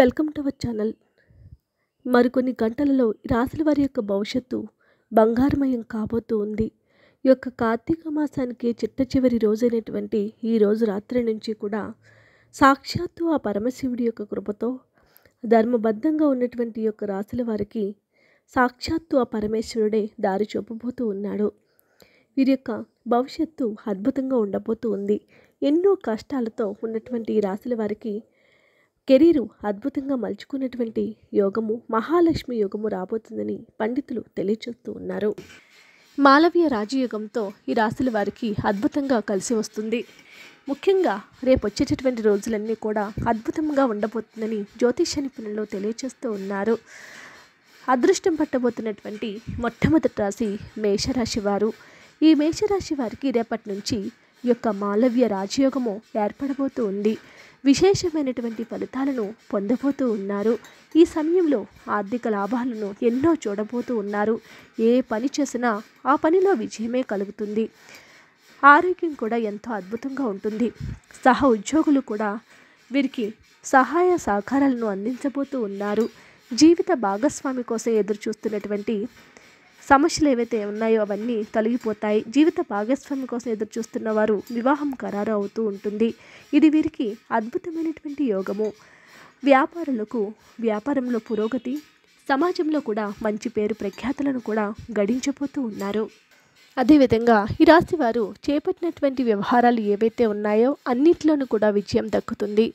welcome to our channel మరికొన్ని గంటలలో రాసుల వారి యొక్క భవిష్యత్తు బంగారమయం కాబోతూ ఉంది ఈ యొక్క కార్తీక మాసానికి చిట్ట చివరి రోజైనటువంటి ఈ రోజు రాత్రి నుంచి కూడా సాక్షాత్తు ఆ పరమశివుడి యొక్క కృపతో ధర్మబద్ధంగా ఉన్నటువంటి యొక్క రాసుల వారికి సాక్షాత్తు ఆ పరమేశ్వరుడే దారి చూపబోతూ ఉన్నాడు వీరి యొక్క భవిష్యత్తు అద్భుతంగా ఉండబోతూ ఉంది ఎన్నో కష్టాలతో ఉన్నటువంటి ఈ రాశుల వారికి కెరీరు అద్భుతంగా మలుచుకున్నటువంటి యోగము మహాలక్ష్మి యోగము రాబోతుందని పండితులు తెలియచేస్తూ ఉన్నారు మాలవీయ రాజయోగంతో ఈ రాశుల వారికి అద్భుతంగా కలిసి వస్తుంది ముఖ్యంగా రేపు వచ్చేటటువంటి రోజులన్నీ కూడా అద్భుతంగా ఉండబోతుందని జ్యోతిష నిపుణులు తెలియచేస్తూ ఉన్నారు అదృష్టం పట్టబోతున్నటువంటి మొట్టమొదటి రాశి మేషరాశి వారు ఈ మేషరాశి వారికి రేపటి నుంచి యొక్క మాలవ్య రాజయోగము ఏర్పడబోతూ ఉంది విశేషమైనటువంటి ఫలితాలను పొందబోతూ ఉన్నారు ఈ సమయంలో ఆర్థిక లాభాలను ఎన్నో చూడబోతూ ఉన్నారు ఏ పని చేసినా ఆ పనిలో విజయమే కలుగుతుంది ఆరోగ్యం కూడా ఎంతో అద్భుతంగా ఉంటుంది సహ ఉద్యోగులు కూడా వీరికి సహాయ సహకారాలను అందించబోతూ ఉన్నారు జీవిత భాగస్వామి కోసం ఎదురు చూస్తున్నటువంటి సమస్యలు ఏవైతే ఉన్నాయో అవన్నీ తొలగిపోతాయి జీవిత భాగస్వామి కోసం ఎదురు చూస్తున్న వారు వివాహం ఖరారు అవుతూ ఉంటుంది ఇది వీరికి అద్భుతమైనటువంటి యోగము వ్యాపారులకు వ్యాపారంలో పురోగతి సమాజంలో కూడా మంచి పేరు ప్రఖ్యాతులను కూడా గడించబోతూ ఉన్నారు అదేవిధంగా ఈ రాశి వారు చేపట్టినటువంటి వ్యవహారాలు ఏవైతే ఉన్నాయో అన్నిట్లోనూ కూడా విజయం దక్కుతుంది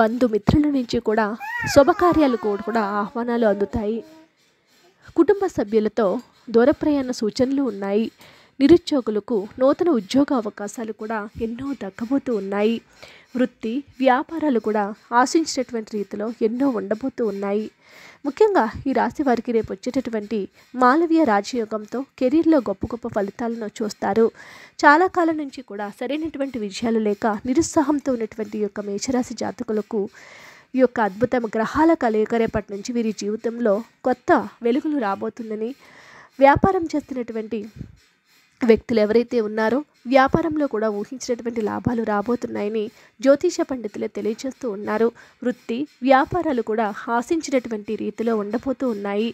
బంధుమిత్రుల నుంచి కూడా శుభకార్యాలు కూడా ఆహ్వానాలు అందుతాయి కుటుంబ సభ్యులతో దూర ప్రయాణ సూచనలు ఉన్నాయి నిరుద్యోగులకు నూతన ఉద్యోగ అవకాశాలు కూడా ఎన్నో దక్కబోతూ ఉన్నాయి వృత్తి వ్యాపారాలు కూడా ఆశించినటువంటి రీతిలో ఎన్నో ఉండబోతూ ఉన్నాయి ముఖ్యంగా ఈ రాశి వారికి రేపు వచ్చేటటువంటి మాలవీయ రాజయోగంతో కెరీర్లో గొప్ప గొప్ప ఫలితాలను చూస్తారు చాలా కాలం నుంచి కూడా సరైనటువంటి విజయాలు లేక నిరుత్సాహంతో ఉన్నటువంటి యొక్క మేషరాశి జాతకులకు ఈ యొక్క అద్భుతం గ్రహాల కలయిక రేపటి నుంచి వీరి జీవితంలో కొత్త వెలుగులు రాబోతుందని వ్యాపారం చేస్తున్నటువంటి వ్యక్తులు ఎవరైతే ఉన్నారో వ్యాపారంలో కూడా ఊహించినటువంటి లాభాలు రాబోతున్నాయని జ్యోతిష పండితులే తెలియజేస్తూ ఉన్నారు వృత్తి వ్యాపారాలు కూడా ఆశించినటువంటి రీతిలో ఉండబోతూ ఉన్నాయి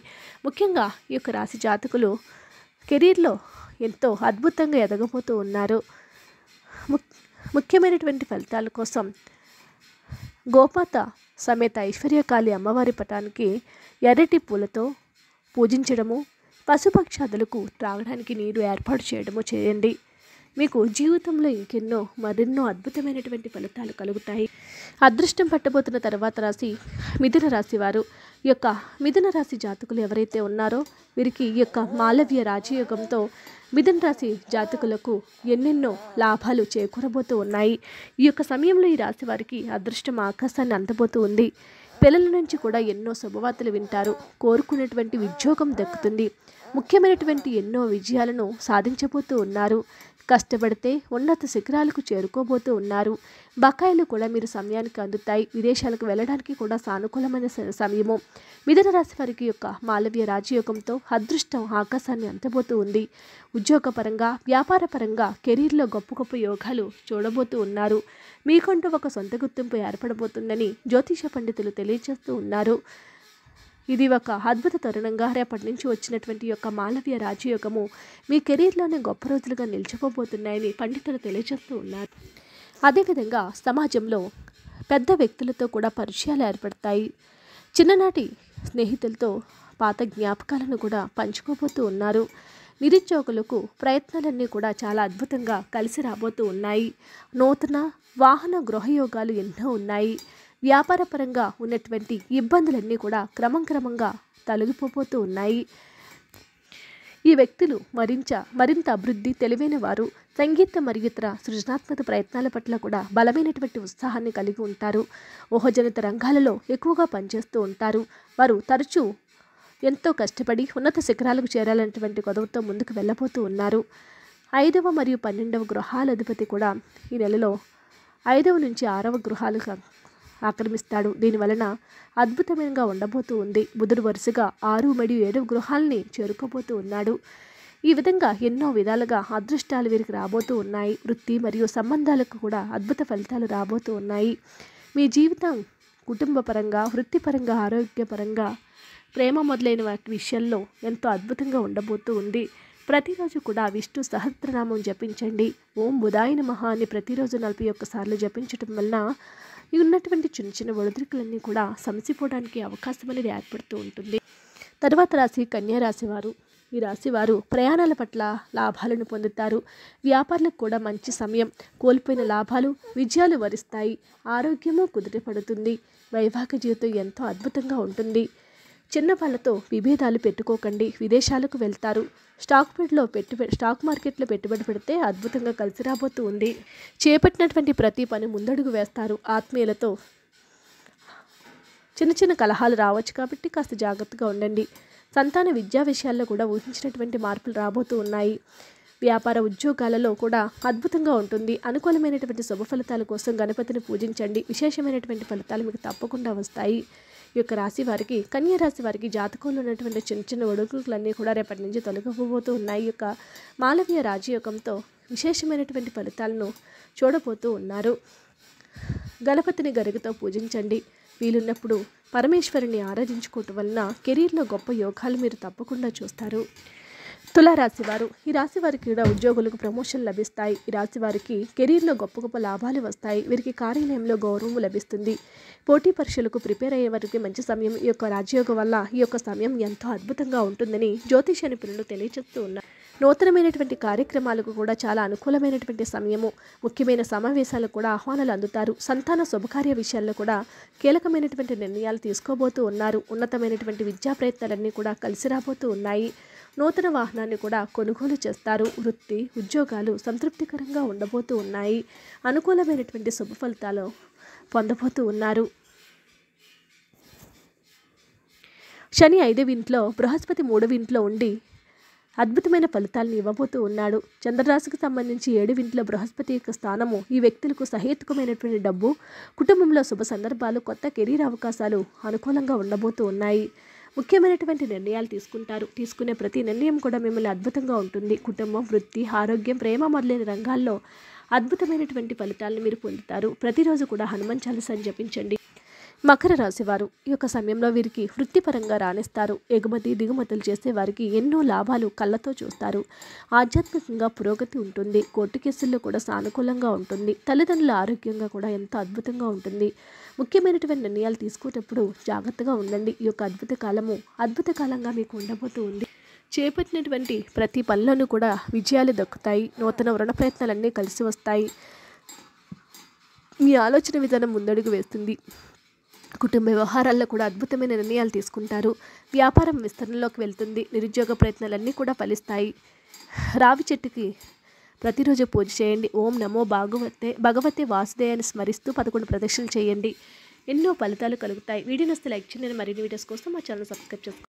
ముఖ్యంగా ఈ యొక్క రాశి జాతకులు కెరీర్లో ఎంతో అద్భుతంగా ఎదగబోతూ ఉన్నారు ముఖ్యమైనటువంటి ఫలితాల కోసం గోపాత సమేత ఐశ్వర్యకాళి అమ్మవారి పటానికి ఎర్రటి పూలతో పూజించడము పశుపక్షాదులకు త్రాగడానికి నీరు ఏర్పాటు చేయడము చేయండి మీకు జీవితంలో ఇంకెన్నో మరెన్నో అద్భుతమైనటువంటి ఫలితాలు కలుగుతాయి అదృష్టం పట్టబోతున్న తర్వాత రాశి మిథున రాశి వారు ఈ యొక్క మిథున రాశి జాతకులు ఎవరైతే ఉన్నారో వీరికి ఈ యొక్క మాలవ్య రాజయోగంతో మిథున రాశి జాతకులకు ఎన్నెన్నో లాభాలు చేకూరబోతూ ఉన్నాయి ఈ యొక్క సమయంలో ఈ రాశి వారికి అదృష్టం ఆకాశాన్ని అందబోతూ ఉంది పిల్లల నుంచి కూడా ఎన్నో శుభవార్తలు వింటారు కోరుకున్నటువంటి ఉద్యోగం దక్కుతుంది ముఖ్యమైనటువంటి ఎన్నో విజయాలను సాధించబోతూ ఉన్నారు కష్టపడితే ఉన్నత శిఖరాలకు చేరుకోబోతూ ఉన్నారు బకాయిలు కూడా మీరు సమయానికి అందుతాయి విదేశాలకు వెళ్ళడానికి కూడా సానుకూలమైన సమయము మిథున రాశి వారికి యొక్క మాలవ్య రాజయోగంతో అదృష్టం ఆకాశాన్ని అంతబోతూ ఉంది ఉద్యోగపరంగా వ్యాపారపరంగా కెరీర్లో గొప్ప గొప్ప యోగాలు చూడబోతూ ఉన్నారు మీకంటూ ఒక సొంత గుర్తింపు ఏర్పడబోతుందని జ్యోతిష పండితులు తెలియజేస్తూ ఉన్నారు ఇది ఒక అద్భుత తరుణంగా రేపటి నుంచి వచ్చినటువంటి యొక్క మాలవ్య రాజయోగము మీ కెరీర్లోనే గొప్ప రోజులుగా నిలిచిపోబోతున్నాయని పండితులు తెలియజేస్తూ ఉన్నారు అదేవిధంగా సమాజంలో పెద్ద వ్యక్తులతో కూడా పరిచయాలు ఏర్పడతాయి చిన్ననాటి స్నేహితులతో పాత జ్ఞాపకాలను కూడా పంచుకోబోతూ ఉన్నారు నిరుద్యోగులకు ప్రయత్నాలన్నీ కూడా చాలా అద్భుతంగా కలిసి రాబోతూ ఉన్నాయి నూతన వాహన గృహయోగాలు ఎన్నో ఉన్నాయి వ్యాపారపరంగా ఉన్నటువంటి ఇబ్బందులన్నీ కూడా క్రమం క్రమంగా తొలగిపోతూ ఉన్నాయి ఈ వ్యక్తులు మరింత మరింత అభివృద్ధి తెలివైన వారు సంగీత మరియు ఇతర సృజనాత్మక ప్రయత్నాల పట్ల కూడా బలమైనటువంటి ఉత్సాహాన్ని కలిగి ఉంటారు ఊహజనిత రంగాలలో ఎక్కువగా పనిచేస్తూ ఉంటారు వారు తరచూ ఎంతో కష్టపడి ఉన్నత శిఖరాలకు చేరాలన్నటువంటి గొడవతో ముందుకు వెళ్ళబోతూ ఉన్నారు ఐదవ మరియు పన్నెండవ గృహాల అధిపతి కూడా ఈ నెలలో ఐదవ నుంచి ఆరవ గృహాలుగా ఆక్రమిస్తాడు దీనివలన అద్భుతమైనగా ఉండబోతూ ఉంది బుధుడు వరుసగా ఆరు మరియు ఏడు గృహాల్ని చేరుకోబోతూ ఉన్నాడు ఈ విధంగా ఎన్నో విధాలుగా అదృష్టాలు వీరికి రాబోతూ ఉన్నాయి వృత్తి మరియు సంబంధాలకు కూడా అద్భుత ఫలితాలు రాబోతూ ఉన్నాయి మీ జీవితం కుటుంబపరంగా వృత్తిపరంగా ఆరోగ్యపరంగా ప్రేమ మొదలైన వాటి విషయంలో ఎంతో అద్భుతంగా ఉండబోతూ ఉంది ప్రతిరోజు కూడా విష్ణు సహస్రనామం జపించండి ఓం బుధాయన మహా అని ప్రతిరోజు నలభై ఒక్కసార్లు జపించటం వలన ఈ ఉన్నటువంటి చిన్న చిన్న ఒడిదుడుకులన్నీ కూడా సమసిపోవడానికి అవకాశం అనేది ఏర్పడుతూ ఉంటుంది తర్వాత రాశి కన్యా రాశి వారు ఈ రాశి వారు ప్రయాణాల పట్ల లాభాలను పొందుతారు వ్యాపారులకు కూడా మంచి సమయం కోల్పోయిన లాభాలు విజయాలు వరిస్తాయి ఆరోగ్యము కుదిరిపడుతుంది వైవాహిక జీవితం ఎంతో అద్భుతంగా ఉంటుంది చిన్న చిన్నవాళ్లతో విభేదాలు పెట్టుకోకండి విదేశాలకు వెళ్తారు స్టాక్ పెట్లో పెట్టుబడి స్టాక్ మార్కెట్లో పెట్టుబడి పెడితే అద్భుతంగా కలిసి రాబోతూ ఉంది చేపట్టినటువంటి ప్రతి పని ముందడుగు వేస్తారు ఆత్మీయులతో చిన్న చిన్న కలహాలు రావచ్చు కాబట్టి కాస్త జాగ్రత్తగా ఉండండి సంతాన విద్యా విషయాల్లో కూడా ఊహించినటువంటి మార్పులు రాబోతూ ఉన్నాయి వ్యాపార ఉద్యోగాలలో కూడా అద్భుతంగా ఉంటుంది అనుకూలమైనటువంటి శుభ ఫలితాల కోసం గణపతిని పూజించండి విశేషమైనటువంటి ఫలితాలు మీకు తప్పకుండా వస్తాయి యొక్క రాశి వారికి కన్యా రాశి వారికి జాతకంలో ఉన్నటువంటి చిన్న చిన్న ఒడుకులన్నీ కూడా రేపటి నుంచి తొలగిపోబోతూ ఉన్నాయి యొక్క మాలవీయ రాజయోగంతో విశేషమైనటువంటి ఫలితాలను చూడబోతూ ఉన్నారు గణపతిని గరుగుతో పూజించండి వీలున్నప్పుడు పరమేశ్వరుని ఆరాధించుకోవటం వలన కెరీర్లో గొప్ప యోగాలు మీరు తప్పకుండా చూస్తారు తులారాశి వారు ఈ రాశి వారికి కూడా ఉద్యోగులకు ప్రమోషన్ లభిస్తాయి ఈ రాశి వారికి కెరీర్లో గొప్ప గొప్ప లాభాలు వస్తాయి వీరికి కార్యాలయంలో గౌరవం లభిస్తుంది పోటీ పరీక్షలకు ప్రిపేర్ అయ్యే వారికి మంచి సమయం ఈ యొక్క రాజయోగం వల్ల ఈ యొక్క సమయం ఎంతో అద్భుతంగా ఉంటుందని జ్యోతిష నిపుణులు తెలియజేస్తూ ఉన్నారు నూతనమైనటువంటి కార్యక్రమాలకు కూడా చాలా అనుకూలమైనటువంటి సమయము ముఖ్యమైన సమావేశాలకు కూడా ఆహ్వానాలు అందుతారు సంతాన శుభకార్య విషయాల్లో కూడా కీలకమైనటువంటి నిర్ణయాలు తీసుకోబోతూ ఉన్నారు ఉన్నతమైనటువంటి విద్యా ప్రయత్నాలన్నీ కూడా కలిసి రాబోతూ ఉన్నాయి నూతన వాహనాన్ని కూడా కొనుగోలు చేస్తారు వృత్తి ఉద్యోగాలు సంతృప్తికరంగా ఉండబోతూ ఉన్నాయి అనుకూలమైనటువంటి శుభ ఫలితాలు పొందబోతూ ఉన్నారు శని ఐదవ ఇంట్లో బృహస్పతి మూడవ ఇంట్లో ఉండి అద్భుతమైన ఫలితాలను ఇవ్వబోతూ ఉన్నాడు చంద్రరాశికి సంబంధించి ఏడు వింట్లో బృహస్పతి యొక్క స్థానము ఈ వ్యక్తులకు సహేతుకమైనటువంటి డబ్బు కుటుంబంలో శుభ సందర్భాలు కొత్త కెరీర్ అవకాశాలు అనుకూలంగా ఉండబోతూ ఉన్నాయి ముఖ్యమైనటువంటి నిర్ణయాలు తీసుకుంటారు తీసుకునే ప్రతి నిర్ణయం కూడా మిమ్మల్ని అద్భుతంగా ఉంటుంది కుటుంబం వృత్తి ఆరోగ్యం ప్రేమ మొదలైన రంగాల్లో అద్భుతమైనటువంటి ఫలితాలను మీరు పొందుతారు ప్రతిరోజు కూడా హనుమాన్ చాలీసాని జపించండి మకర రాశివారు ఈ యొక్క సమయంలో వీరికి వృత్తిపరంగా రాణిస్తారు ఎగుమతి దిగుమతులు చేసే వారికి ఎన్నో లాభాలు కళ్ళతో చూస్తారు ఆధ్యాత్మికంగా పురోగతి ఉంటుంది కోర్టు కేసుల్లో కూడా సానుకూలంగా ఉంటుంది తల్లిదండ్రుల ఆరోగ్యంగా కూడా ఎంతో అద్భుతంగా ఉంటుంది ముఖ్యమైనటువంటి నిర్ణయాలు తీసుకునేటప్పుడు జాగ్రత్తగా ఉండండి ఈ యొక్క అద్భుత కాలము అద్భుత కాలంగా మీకు ఉండబోతూ ఉంది చేపట్టినటువంటి ప్రతి పనిలోనూ కూడా విజయాలు దక్కుతాయి నూతన వ్రణ ప్రయత్నాలన్నీ కలిసి వస్తాయి మీ ఆలోచన విధానం ముందడుగు వేస్తుంది కుటుంబ వ్యవహారాల్లో కూడా అద్భుతమైన నిర్ణయాలు తీసుకుంటారు వ్యాపారం విస్తరణలోకి వెళ్తుంది నిరుద్యోగ ప్రయత్నాలన్నీ కూడా ఫలిస్తాయి రావి చెట్టుకి ప్రతిరోజు పూజ చేయండి ఓం నమో భాగవతే భగవతే వాసుదేయాన్ని స్మరిస్తూ పదకొండు ప్రదక్షిణలు చేయండి ఎన్నో ఫలితాలు కలుగుతాయి వీడియో నస్తే లైక్ చేయండి మరిన్ని వీడియోస్ కోసం మా ఛానల్ సబ్స్క్రైబ్ చేసుకోండి